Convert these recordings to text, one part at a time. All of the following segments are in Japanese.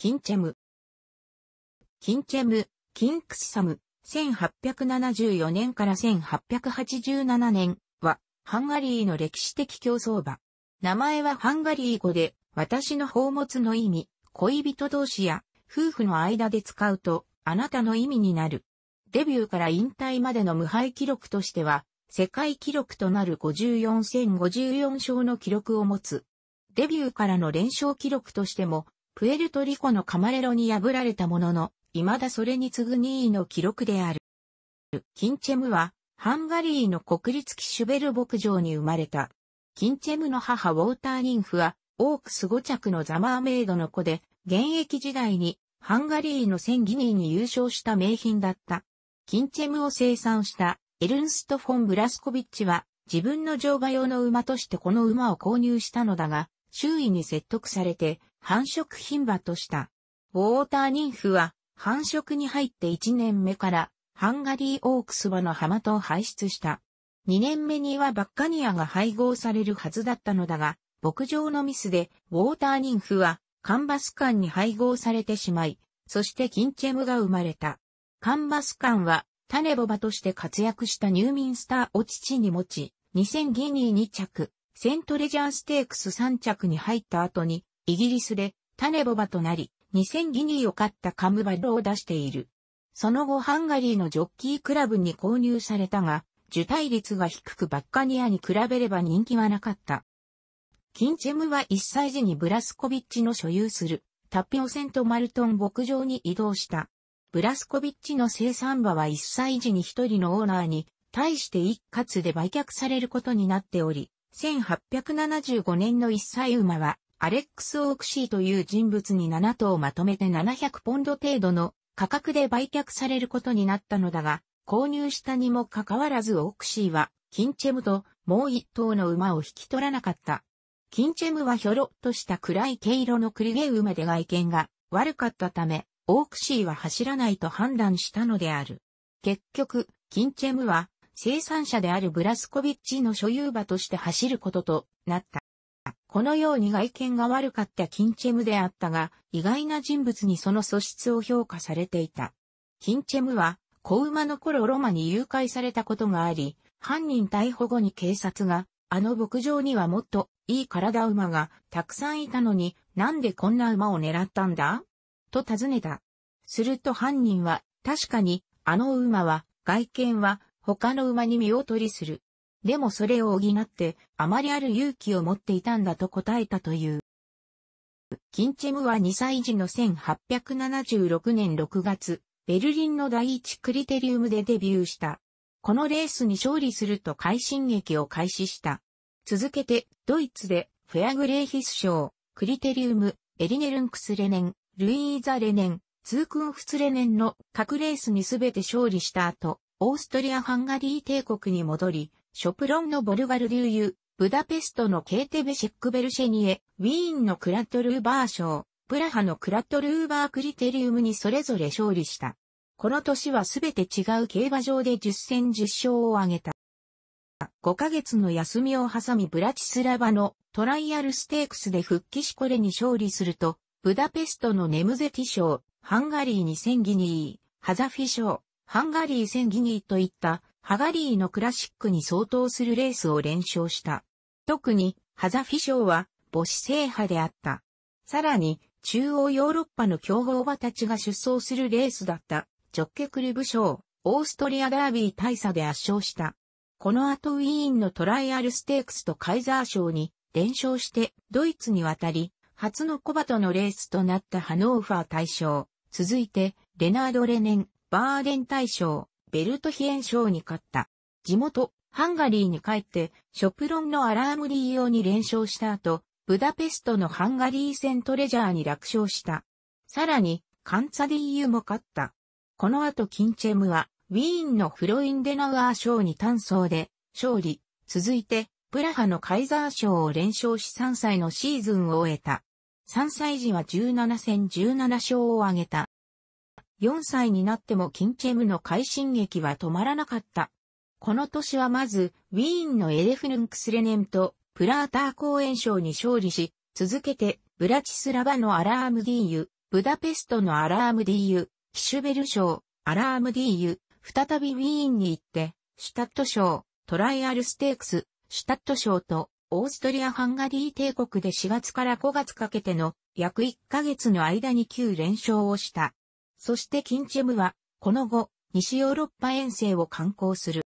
キンチェム。キンチェム、キンクスサム、1874年から1887年は、ハンガリーの歴史的競争場。名前はハンガリー語で、私の宝物の意味、恋人同士や夫婦の間で使うと、あなたの意味になる。デビューから引退までの無敗記録としては、世界記録となる54戦54勝の記録を持つ。デビューからの連勝記録としても、プエルトリコのカマレロに破られたものの、未だそれに次ぐ2位の記録である。キンチェムは、ハンガリーの国立キシュベル牧場に生まれた。キンチェムの母ウォーターニンフは、オークス5着のザマーメイドの子で、現役時代にハンガリーの1 0ギニーに優勝した名品だった。キンチェムを生産したエルンスト・フォン・ブラスコビッチは自分の乗馬用の馬としてこの馬を購入したのだが、周囲に説得されて繁殖牝馬とした。ウォーターニンフは繁殖に入って1年目からハンガリーオークス馬の浜と排出した。2年目にはバッカニアが配合されるはずだったのだが、牧場のミスでウォーターニンフはカンバス館に配合されてしまい、そしてキンチェムが生まれた。カンバス館は種ボバとして活躍したニューミンスターを父に持ち、2000ギニー2着、セントレジャーステークス3着に入った後にイギリスで種ボバとなり、2000ギニーを買ったカムバルを出している。その後ハンガリーのジョッキークラブに購入されたが、受胎率が低くバッカニアに比べれば人気はなかった。キンチェムは1歳時にブラスコビッチの所有するタピオセントマルトン牧場に移動した。ブラスコビッチの生産馬は1歳時に1人のオーナーに対して一括で売却されることになっており、1875年の1歳馬はアレックス・オークシーという人物に7頭まとめて700ポンド程度の価格で売却されることになったのだが、購入したにもかかわらずオークシーは、キンチェムともう1頭の馬を引き取らなかった。キンチェムはひょろっとした暗い毛色のクリゲウ馬で外見が悪かったため、オークシーは走らないと判断したのである。結局、キンチェムは生産者であるブラスコビッチの所有馬として走ることとなった。このように外見が悪かったキンチェムであったが、意外な人物にその素質を評価されていた。キンチェムは、子馬の頃ロマに誘拐されたことがあり、犯人逮捕後に警察が、あの牧場にはもっといい体馬がたくさんいたのに、なんでこんな馬を狙ったんだと尋ねた。すると犯人は、確かに、あの馬は、外見は、他の馬に身を取りする。でもそれを補って、あまりある勇気を持っていたんだと答えたという。キンチェムは2歳児の1876年6月、ベルリンの第一クリテリウムでデビューした。このレースに勝利すると快進撃を開始した。続けて、ドイツで、フェアグレーヒス賞、クリテリウム、エリネルンクスレネン、ルイーザレネン、ツークンフツレネンの各レースにすべて勝利した後、オーストリア・ハンガリー帝国に戻り、ショプロンのボルガル流油、ブダペストのケーテベシェックベルシェニエ、ウィーンのクラットルーバー賞、プラハのクラットルーバークリテリウムにそれぞれ勝利した。この年はすべて違う競馬場で10戦10勝を挙げた。5ヶ月の休みを挟みブラチスラバのトライアルステークスで復帰しこれに勝利すると、ブダペストのネムゼティ賞、ハンガリー2000ギニー、ハザフィ賞、ハンガリー1000ギニーといったハガリーのクラシックに相当するレースを連勝した。特に、ハザフィ賞は母子制覇であった。さらに、中央ヨーロッパの競合馬たちが出走するレースだった、ジョッケクルブ賞、オーストリアダービー大佐で圧勝した。この後ウィーンのトライアルステークスとカイザー賞に連勝してドイツに渡り、初のコバとのレースとなったハノーファー大賞。続いて、レナード・レネン、バーデン大賞、ベルトヒエン賞に勝った。地元、ハンガリーに帰って、ショプロンのアラームリー用に連勝した後、ブダペストのハンガリー戦トレジャーに落勝した。さらに、カンツァディーユも勝った。この後キンチェムは、ウィーンのフロインデナワー賞に単走で、勝利。続いて、プラハのカイザー賞を連勝し3歳のシーズンを終えた。3歳時は17戦17勝を挙げた。4歳になってもキンチェムの快進撃は止まらなかった。この年はまず、ウィーンのエレフヌンクスレネムと、プラーター公演賞に勝利し、続けて、ブラチスラバのアラームディーユ、ブダペストのアラームディーユ、キシュベル賞、アラームディーユ、再びウィーンに行って、シュタット賞、トライアルステークス、シュタット賞と、オーストリア・ハンガリー帝国で4月から5月かけての約1ヶ月の間に9連勝をした。そしてキンチェムは、この後、西ヨーロッパ遠征を観光する。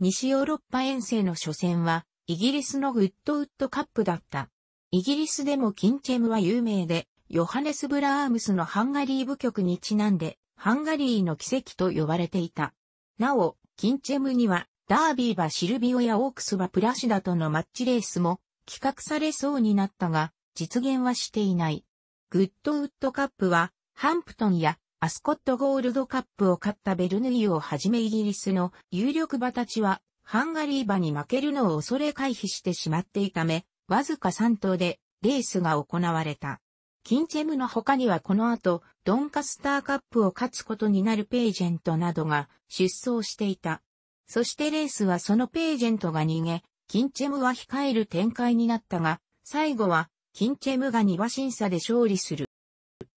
西ヨーロッパ遠征の初戦は、イギリスのグッドウッドカップだった。イギリスでもキンチェムは有名で、ヨハネス・ブラームスのハンガリー部局にちなんで、ハンガリーの奇跡と呼ばれていた。なお、キンチェムには、ダービーはシルビオやオークスはプラシダとのマッチレースも企画されそうになったが、実現はしていない。グッドウッドカップは、ハンプトンやアスコットゴールドカップを勝ったベルヌイをはじめイギリスの有力馬たちはハンガリー馬に負けるのを恐れ回避してしまっていたため、わずか3頭でレースが行われた。キンチェムの他にはこの後、ドンカスターカップを勝つことになるページェントなどが出走していた。そしてレースはそのページェントが逃げ、キンチェムは控える展開になったが、最後は、キンチェムが2馬審査で勝利する。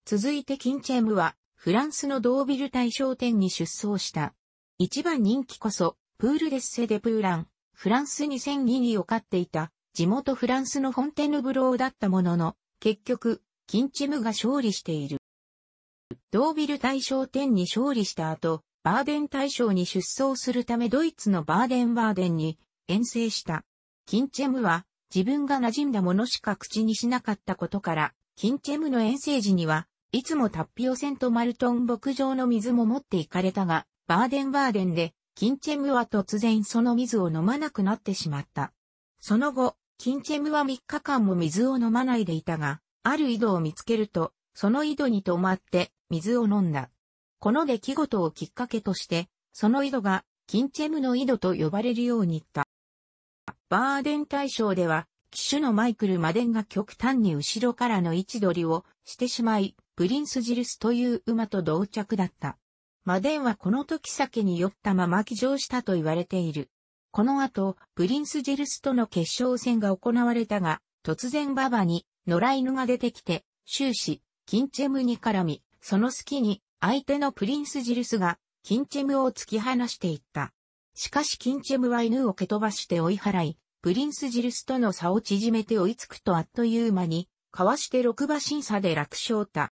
続いてキンチェムは、フランスのドービル大賞店に出走した。一番人気こそ、プールデッセデプーラン、フランス2 0 0 2にをっていた、地元フランスのフォンテヌブローだったものの、結局、キンチェムが勝利している。ドービル大賞店に勝利した後、バーデン大賞に出走するためドイツのバーデンバーデンに遠征した。キンチェムは自分が馴染んだものしか口にしなかったことから、キンチェムの遠征時にはいつもタッピオセントマルトン牧場の水も持って行かれたが、バーデンバーデンで、キンチェムは突然その水を飲まなくなってしまった。その後、キンチェムは3日間も水を飲まないでいたが、ある井戸を見つけると、その井戸に止まって水を飲んだ。この出来事をきっかけとして、その井戸がキンチェムの井戸と呼ばれるようになった。バーデン大賞では、騎手のマイクル・マデンが極端に後ろからの位置取りをしてしまい、プリンスジルスという馬と同着だった。マデンはこの時酒に酔ったまま騎乗したと言われている。この後、プリンスジルスとの決勝戦が行われたが、突然馬場に野良犬が出てきて、終始、キンチェムに絡み、その隙に相手のプリンスジルスが、キンチェムを突き放していった。しかしキンチェムは犬を蹴飛ばして追い払い、プリンスジルスとの差を縮めて追いつくとあっという間に、かわして6馬審査で楽勝た。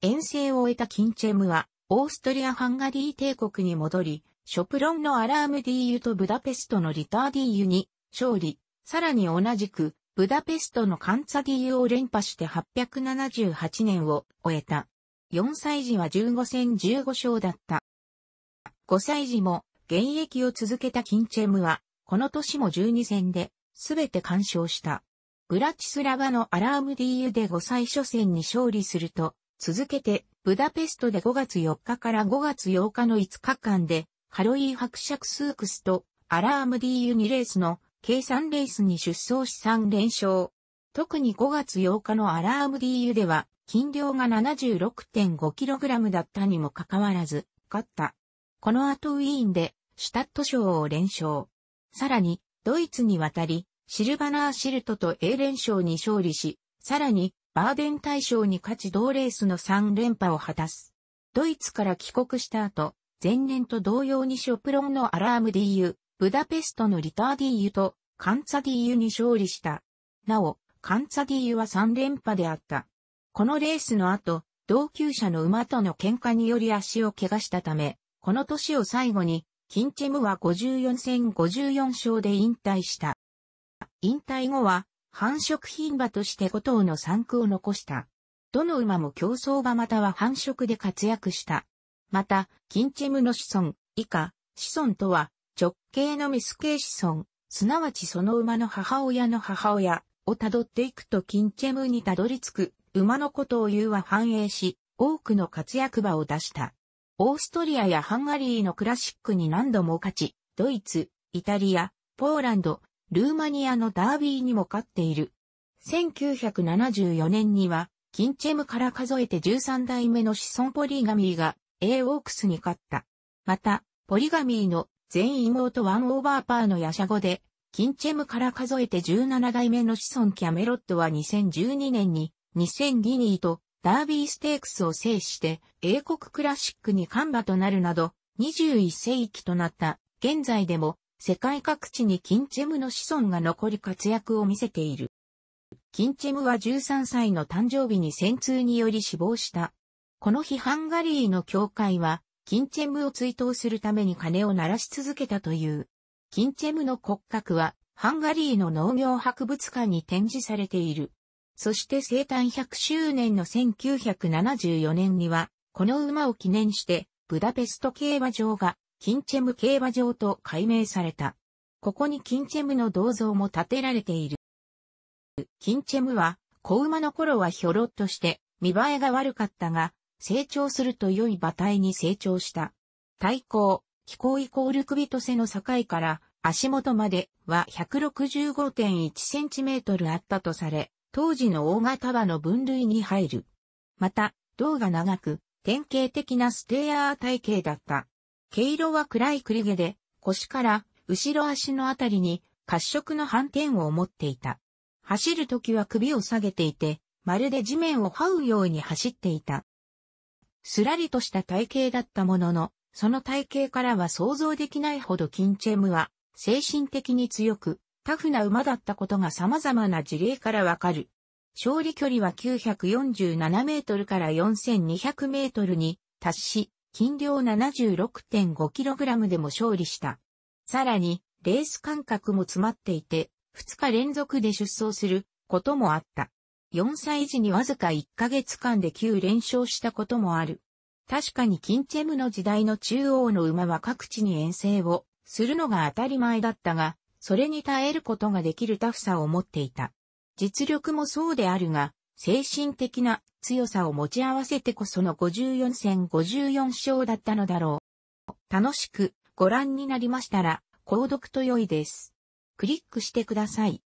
遠征を終えたキンチェムは、オーストリア・ハンガリー帝国に戻り、ショプロンのアラームディーユとブダペストのリターディーユに勝利、さらに同じく、ブダペストのカンツァディーユを連覇して878年を終えた。4歳児は15戦15勝だった。5歳児も現役を続けたキンチェムは、この年も12戦で、すべて完勝した。ブラチスラバのアラームディーユで5歳初戦に勝利すると、続けて、ブダペストで5月4日から5月8日の5日間で、ハロイー伯爵スークスとアラームディユ2レースの計算レースに出走し3連勝。特に5月8日のアラームディーユでは、筋量が 76.5kg だったにもかかわらず、勝った。この後ウィーンで、シュタット賞を連勝。さらに、ドイツに渡り、シルバナーシルトと A 連勝に勝利し、さらに、バーデン大賞に勝ち同レースの3連覇を果たす。ドイツから帰国した後、前年と同様にショプロンのアラーム DU、ブダペストのリター DU とカンツァ DU に勝利した。なお、カンツァ DU は3連覇であった。このレースの後、同級者の馬との喧嘩により足を怪我したため、この年を最後に、キンチェムは54戦54勝で引退した。引退後は、繁殖牝馬として5頭の産駒を残した。どの馬も競争馬または繁殖で活躍した。また、キンチェムの子孫、以下、子孫とは、直系のメス系子孫、すなわちその馬の母親の母親を辿っていくとキンチェムにたどり着く、馬のことを言うは繁栄し、多くの活躍馬を出した。オーストリアやハンガリーのクラシックに何度も勝ち、ドイツ、イタリア、ポーランド、ルーマニアのダービーにも勝っている。1974年には、キンチェムから数えて13代目の子孫ポリガミーが、A オークスに勝った。また、ポリガミーの全妹ワンオーバーパーのヤシャゴで、キンチェムから数えて17代目の子孫キャメロットは2012年に2000ギニーとダービーステークスを制して英国クラシックにカンバとなるなど21世紀となった現在でも世界各地にキンチェムの子孫が残り活躍を見せている。キンチェムは13歳の誕生日に戦痛により死亡した。この日ハンガリーの教会は、キンチェムを追悼するために鐘を鳴らし続けたという。キンチェムの骨格は、ハンガリーの農業博物館に展示されている。そして生誕100周年の1974年には、この馬を記念して、ブダペスト競馬場がキンチェム競馬場と改名された。ここにキンチェムの銅像も建てられている。キンチェムは、子馬の頃はひょろっとして、見栄えが悪かったが、成長すると良い馬体に成長した。対抗、気候イコール首と背の境から、足元までは 165.1cm あったとされ、当時の大型馬の分類に入る。また、胴が長く、典型的なステアヤー体型だった。毛色は暗い栗毛で、腰から後ろ足のあたりに褐色の斑点を持っていた。走るときは首を下げていて、まるで地面を這うように走っていた。すらりとした体型だったものの、その体型からは想像できないほどキンチェムは精神的に強く、タフな馬だったことが様々な事例からわかる。勝利距離は947メートルから4200メートルに達し、斤量 76.5kg でも勝利した。さらに、レース間隔も詰まっていて、2日連続で出走することもあった。4歳児にわずか1ヶ月間で9連勝したこともある。確かにキンチェムの時代の中央の馬は各地に遠征をするのが当たり前だったが、それに耐えることができるタフさを持っていた。実力もそうであるが、精神的な強さを持ち合わせてこその54戦54勝だったのだろう。楽しくご覧になりましたら、購読と良いです。クリックしてください。